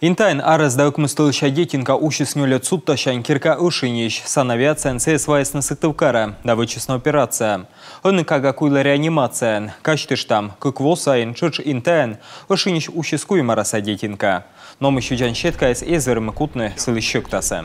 Интайн аразда өкмістілші детинка ушіснюлі цутташан кирка ұшыніш, санавиация НССВС на Сыктывкара, да вычесна операция. Он и кага куйла реанимация, каштыштам, как восайн, чыч интайн, ұшыніш ушіскуй мараса детинка. Но мы Номы шуджан из езір мүкутны сылышықтасы.